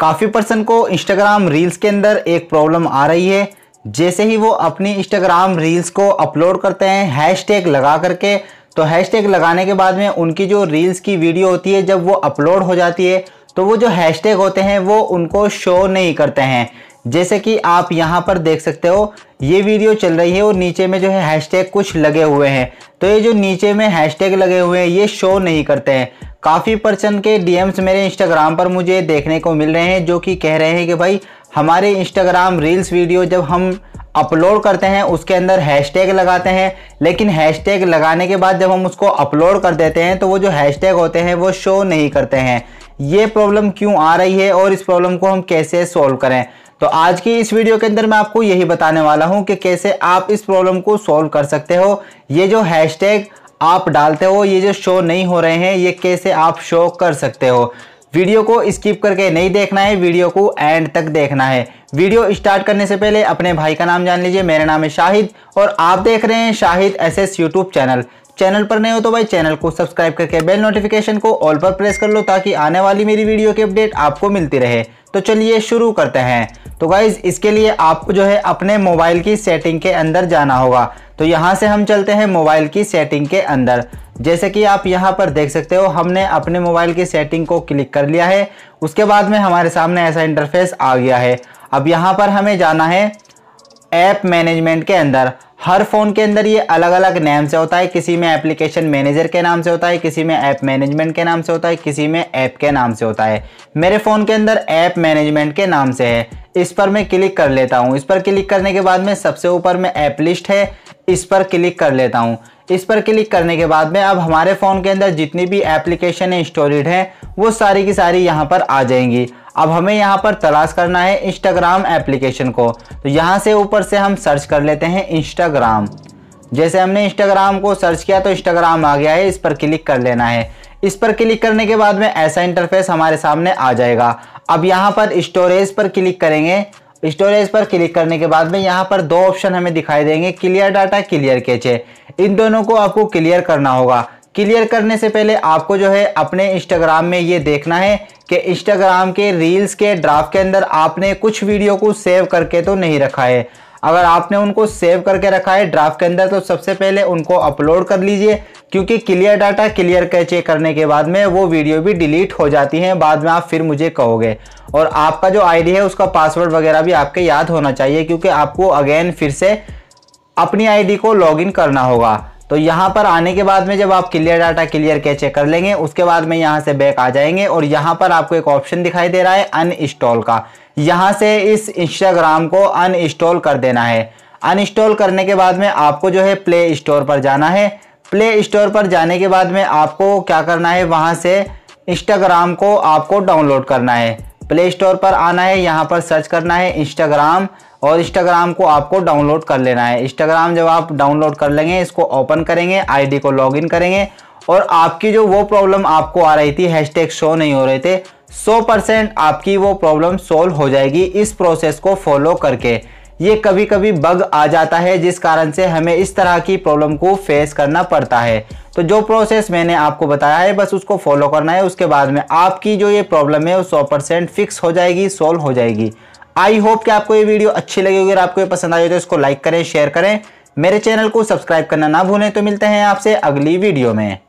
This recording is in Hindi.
काफ़ी पर्सन को इंस्टाग्राम रील्स के अंदर एक प्रॉब्लम आ रही है जैसे ही वो अपनी इंस्टाग्राम रील्स को अपलोड करते हैं हैशटैग लगा करके तो हैशटैग लगाने के बाद में उनकी जो रील्स की वीडियो होती है जब वो अपलोड हो जाती है तो वो जो हैशटैग होते हैं वो उनको शो नहीं करते हैं जैसे कि आप यहाँ पर देख सकते हो ये वीडियो चल रही है और नीचे में जो है हैशटैग कुछ लगे हुए हैं तो ये जो नीचे में हैशटैग लगे हुए हैं ये शो नहीं करते हैं काफ़ी परसेंट के डीएम्स मेरे इंस्टाग्राम पर मुझे देखने को मिल रहे हैं जो कि कह रहे हैं कि भाई हमारे इंस्टाग्राम रील्स वीडियो जब हम अपलोड करते हैं उसके अंदर हैशटैग लगाते हैं लेकिन हैशटैग लगाने के बाद जब हम उसको अपलोड कर देते हैं तो वो जो हैशटैग होते हैं वो शो नहीं करते हैं ये प्रॉब्लम क्यों आ रही है और इस प्रॉब्लम को हम कैसे सॉल्व करें तो आज की इस वीडियो के अंदर मैं आपको यही बताने वाला हूँ कि कैसे आप इस प्रॉब्लम को सॉल्व कर सकते हो ये जो हैशटैग आप डालते हो ये जो शो नहीं हो रहे हैं ये कैसे आप शो कर सकते हो वीडियो को स्किप करके नहीं देखना है वीडियो को एंड तक देखना है वीडियो स्टार्ट करने से पहले अपने भाई का नाम जान लीजिए मेरा नाम है शाहिद और आप देख रहे हैं Shahid S S YouTube channel channel पर नए हो तो भाई चैनल को सब्सक्राइब करके बेल नोटिफिकेशन को ऑल पर प्रेस कर लो ताकि आने वाली मेरी वीडियो की अपडेट आपको मिलती रहे तो चलिए शुरू करते हैं तो गाइज़ इसके लिए आपको जो है अपने मोबाइल की सेटिंग के अंदर जाना होगा तो यहाँ से हम चलते हैं मोबाइल की सेटिंग के अंदर जैसे कि आप यहाँ पर देख सकते हो हमने अपने मोबाइल की सेटिंग को क्लिक कर लिया है उसके बाद में हमारे सामने ऐसा इंटरफेस आ गया है अब यहाँ पर हमें जाना है ऐप मैनेजमेंट के अंदर हर फ़ोन के अंदर ये अलग अलग नेम से होता है किसी में एप्लीकेशन मैनेजर के नाम से होता है किसी में ऐप मैनेजमेंट के नाम से होता है किसी में ऐप के नाम से होता है मेरे फ़ोन के अंदर ऐप मैनेजमेंट के नाम से है इस पर मैं क्लिक कर लेता हूँ इस पर क्लिक करने के बाद में सबसे ऊपर में ऐप लिस्ट है इस पर क्लिक कर लेता हूँ इस पर क्लिक करने के बाद में अब हमारे फ़ोन के अंदर जितनी भी एप्लीकेशन इंस्टॉलिड है वो सारी की सारी यहाँ पर आ जाएंगी अब हमें यहाँ पर तलाश करना है इंस्टाग्राम एप्लीकेशन को तो यहाँ से ऊपर से हम सर्च कर लेते हैं इंस्टाग्राम जैसे हमने इंस्टाग्राम को सर्च किया तो इंस्टाग्राम आ गया है इस पर क्लिक कर लेना है इस पर क्लिक करने के बाद में ऐसा इंटरफेस हमारे सामने आ जाएगा अब यहाँ पर स्टोरेज पर क्लिक करेंगे स्टोरेज पर क्लिक करने के बाद में यहाँ पर दो ऑप्शन हमें दिखाई देंगे क्लियर डाटा क्लियर कैचे इन दोनों को आपको क्लियर करना होगा क्लियर करने से पहले आपको जो है अपने इंस्टाग्राम में ये देखना है कि इंस्टाग्राम के रील्स के ड्राफ्ट के अंदर आपने कुछ वीडियो को सेव करके तो नहीं रखा है अगर आपने उनको सेव करके रखा है ड्राफ्ट के अंदर तो सबसे पहले उनको अपलोड कर लीजिए क्योंकि क्लियर डाटा क्लियर कर चेक करने के बाद में वो वीडियो भी डिलीट हो जाती हैं बाद में आप फिर मुझे कहोगे और आपका जो आईडी है उसका पासवर्ड वगैरह भी आपके याद होना चाहिए क्योंकि आपको अगेन फिर से अपनी आईडी को लॉगिन करना होगा तो यहाँ पर आने के बाद में जब आप क्लियर डाटा क्लियर कैचे कर लेंगे उसके बाद में यहाँ से बैक आ जाएंगे और यहाँ पर आपको एक ऑप्शन दिखाई दे रहा है अनइंस्टॉल का यहाँ से इस इंस्टाग्राम को अनइंस्टॉल कर देना है अनइंस्टॉल करने के बाद में आपको जो है प्ले स्टोर पर जाना है प्ले स्टोर पर जाने के बाद में आपको क्या करना है वहाँ से इंस्टाग्राम को आपको डाउनलोड करना है प्ले स्टोर पर आना है यहाँ पर सर्च करना है इंस्टाग्राम और इंस्टाग्राम को आपको डाउनलोड कर लेना है इंस्टाग्राम जब आप डाउनलोड कर लेंगे इसको ओपन करेंगे आईडी को लॉगिन करेंगे और आपकी जो वो प्रॉब्लम आपको आ रही थी हैशटैग शो नहीं हो रहे थे 100% आपकी वो प्रॉब्लम सोल्व हो जाएगी इस प्रोसेस को फॉलो करके ये कभी कभी बग आ जाता है जिस कारण से हमें इस तरह की प्रॉब्लम को फेस करना पड़ता है तो जो प्रोसेस मैंने आपको बताया है बस उसको फॉलो करना है उसके बाद में आपकी जो ये प्रॉब्लम है वो सौ परसेंट फिक्स हो जाएगी सॉल्व हो जाएगी आई होप कि आपको ये वीडियो अच्छी लगी अगर आपको ये पसंद आई तो इसको लाइक करें शेयर करें मेरे चैनल को सब्सक्राइब करना ना भूलें तो मिलते हैं आपसे अगली वीडियो में